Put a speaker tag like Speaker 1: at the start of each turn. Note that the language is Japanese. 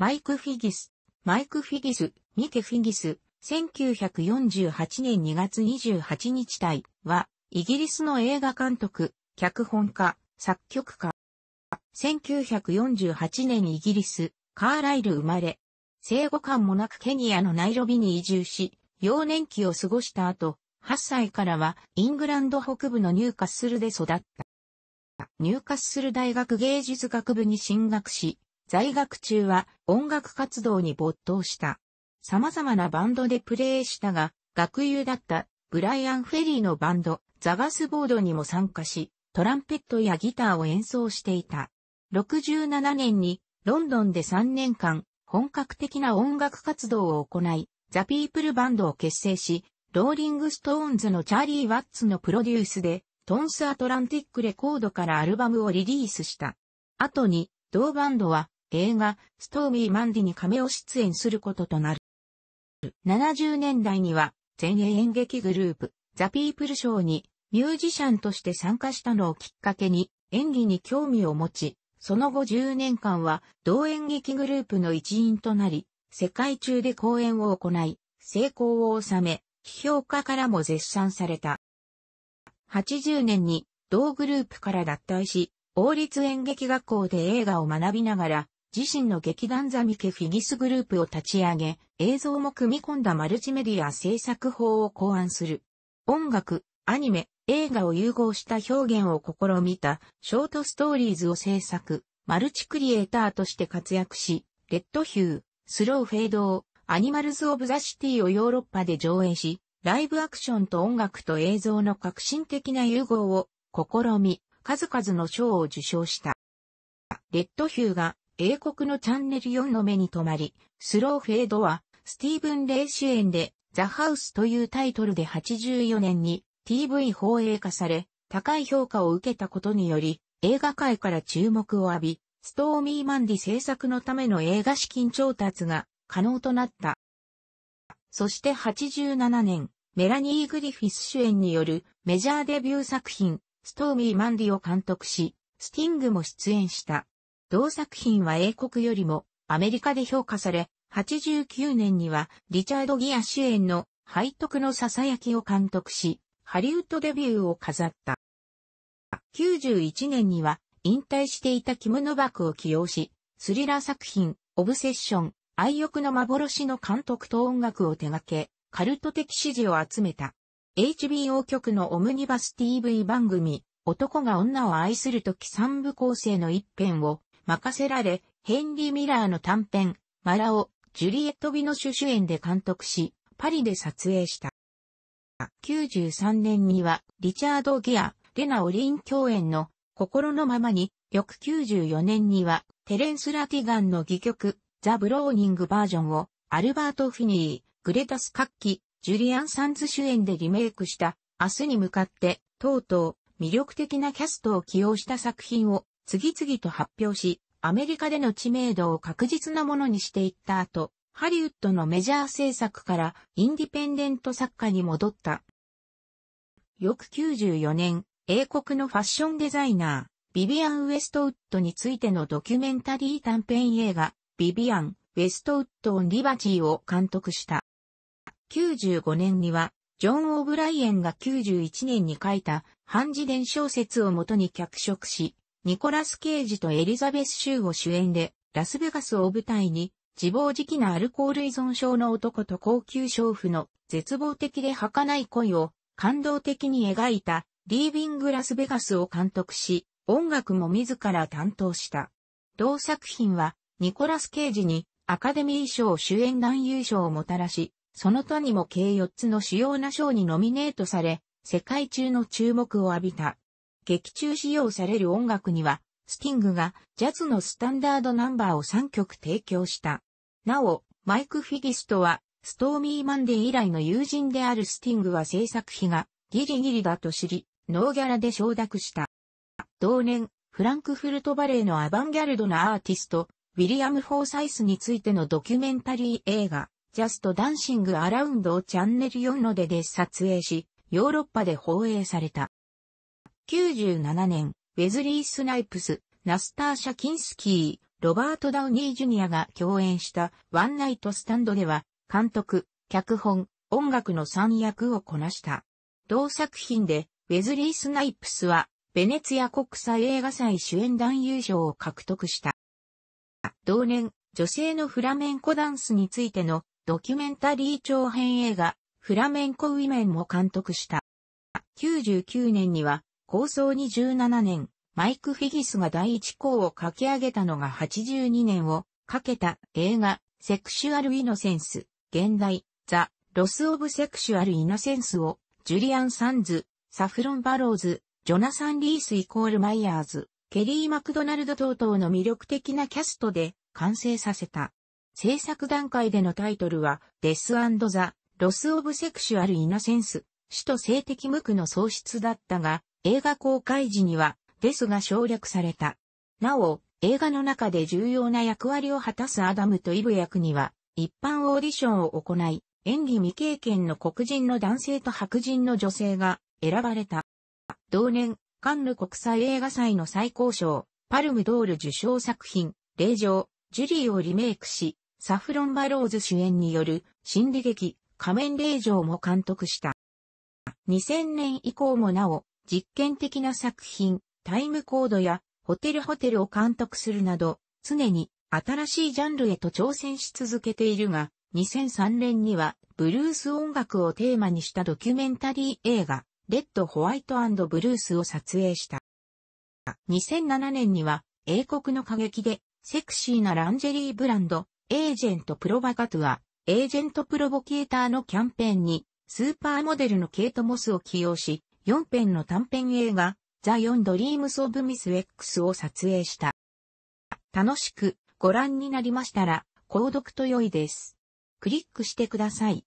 Speaker 1: マイク・フィギス、マイク・フィギス、ミケ・フィギス、1948年2月28日体は、イギリスの映画監督、脚本家、作曲家。1948年イギリス、カーライル生まれ、生後間もなくケニアのナイロビに移住し、幼年期を過ごした後、8歳からはイングランド北部のニューカッスルで育った。ニューカッスル大学芸術学部に進学し、在学中は音楽活動に没頭した。様々なバンドでプレーしたが、学友だったブライアン・フェリーのバンド、ザガスボードにも参加し、トランペットやギターを演奏していた。67年にロンドンで3年間本格的な音楽活動を行い、ザ・ピープルバンドを結成し、ローリング・ストーンズのチャーリー・ワッツのプロデュースで、トンス・アトランティック・レコードからアルバムをリリースした。後に、同バンドは映画、ストーミー・マンディに亀を出演することとなる。70年代には、前衛演劇グループ、ザ・ピープルショーに、ミュージシャンとして参加したのをきっかけに、演技に興味を持ち、その後10年間は、同演劇グループの一員となり、世界中で公演を行い、成功を収め、批評家からも絶賛された。80年に同グループから脱退し、王立演劇学校で映画を学びながら自身の劇団ザミケフィギスグループを立ち上げ、映像も組み込んだマルチメディア制作法を考案する。音楽、アニメ、映画を融合した表現を試みたショートストーリーズを制作、マルチクリエイターとして活躍し、レッドヒュー、スローフェードを、アニマルズ・オブ・ザ・シティをヨーロッパで上映し、ライブアクションと音楽と映像の革新的な融合を試み、数々の賞を受賞した。レッドヒューが英国のチャンネル4の目に留まり、スローフェードは、スティーブン・レイ主演で、ザ・ハウスというタイトルで84年に TV 放映化され、高い評価を受けたことにより、映画界から注目を浴び、ストーミー・マンディ制作のための映画資金調達が可能となった。そして87年、メラニー・グリフィス主演によるメジャーデビュー作品、ストーミー・マンディを監督し、スティングも出演した。同作品は英国よりもアメリカで評価され、89年にはリチャード・ギア主演の背徳の囁きを監督し、ハリウッドデビューを飾った。91年には引退していたキム・ノバクを起用し、スリラー作品、オブセッション、愛欲の幻の監督と音楽を手掛け、カルト的支持を集めた。HBO 局のオムニバス TV 番組、男が女を愛するとき三部構成の一編を任せられ、ヘンリー・ミラーの短編、マラを、ジュリエット・ビノシュ主演で監督し、パリで撮影した。93年には、リチャード・ギア、レナ・オリン共演の、心のままに、翌94年には、テレンス・ラティガンの戯曲、ザ・ブローニングバージョンを、アルバート・フィニー、グレタス・カッキ、ジュリアン・サンズ主演でリメイクした、明日に向かって、とうとう、魅力的なキャストを起用した作品を次々と発表し、アメリカでの知名度を確実なものにしていった後、ハリウッドのメジャー制作からインディペンデント作家に戻った。翌94年、英国のファッションデザイナー、ビビアン・ウエストウッドについてのドキュメンタリー短編映画、ビビアン・ウェストウッド・オン・リバティを監督した。95年には、ジョン・オブライエンが91年に書いた、半自伝小説をもとに脚色し、ニコラス・ケイジとエリザベス・シューを主演で、ラスベガスを舞台に、自暴自棄なアルコール依存症の男と高級娼婦の絶望的で儚い恋を感動的に描いたリービング・ラスベガスを監督し、音楽も自ら担当した。同作品はニコラス・ケイジにアカデミー賞主演男優賞をもたらし、その他にも計4つの主要な賞にノミネートされ、世界中の注目を浴びた。劇中使用される音楽には、スティングがジャズのスタンダードナンバーを3曲提供した。なお、マイク・フィギストは、ストーミー・マンデー以来の友人であるスティングは制作費がギリギリだと知り、ノーギャラで承諾した。同年、フランクフルトバレーのアバンギャルドなアーティスト、ウィリアム・フォーサイスについてのドキュメンタリー映画、ジャスト・ダンシング・アラウンドをチャンネル4のでで撮影し、ヨーロッパで放映された。97年、ウェズリー・スナイプス、ナスターシャ・キンスキー、ロバート・ダウニー・ジュニアが共演したワンナイト・スタンドでは、監督、脚本、音楽の三役をこなした。同作品で、ウェズリー・スナイプスは、ベネツィア国際映画祭主演男優賞を獲得した。同年、女性のフラメンコダンスについてのドキュメンタリー長編映画、フラメンコウィメンも監督した。99年には、構想27年、マイク・フィギスが第一項を書き上げたのが82年をかけた映画、セクシュアル・イノセンス、現代、ザ・ロス・オブ・セクシュアル・イノセンスを、ジュリアン・サンズ、サフロン・バローズ、ジョナサン・リース・イコール・マイヤーズ、ケリー・マクドナルド等々の魅力的なキャストで完成させた。制作段階でのタイトルは、デス・アンド・ザ・ロス・オブ・セクシュアル・イノセンス、死と性的無垢の喪失だったが、映画公開時には、ですが省略された。なお、映画の中で重要な役割を果たすアダムとイブ役には、一般オーディションを行い、演技未経験の黒人の男性と白人の女性が選ばれた。同年、カンヌ国際映画祭の最高賞、パルムドール受賞作品、霊場、ジュリーをリメイクし、サフロン・バローズ主演による心理劇、仮面霊場も監督した。2000年以降もなお、実験的な作品、タイムコードやホテルホテルを監督するなど、常に新しいジャンルへと挑戦し続けているが、2003年にはブルース音楽をテーマにしたドキュメンタリー映画、レッド・ホワイトブルースを撮影した。2007年には英国の過激でセクシーなランジェリーブランド、エージェント・プロバカトゥア、エージェント・プロボケーターのキャンペーンにスーパーモデルのケイト・モスを起用し、4編の短編映画、ザ・ヨン・ドリームソブ・ミス・ウェックスを撮影した。楽しくご覧になりましたら、購読と良いです。クリックしてください。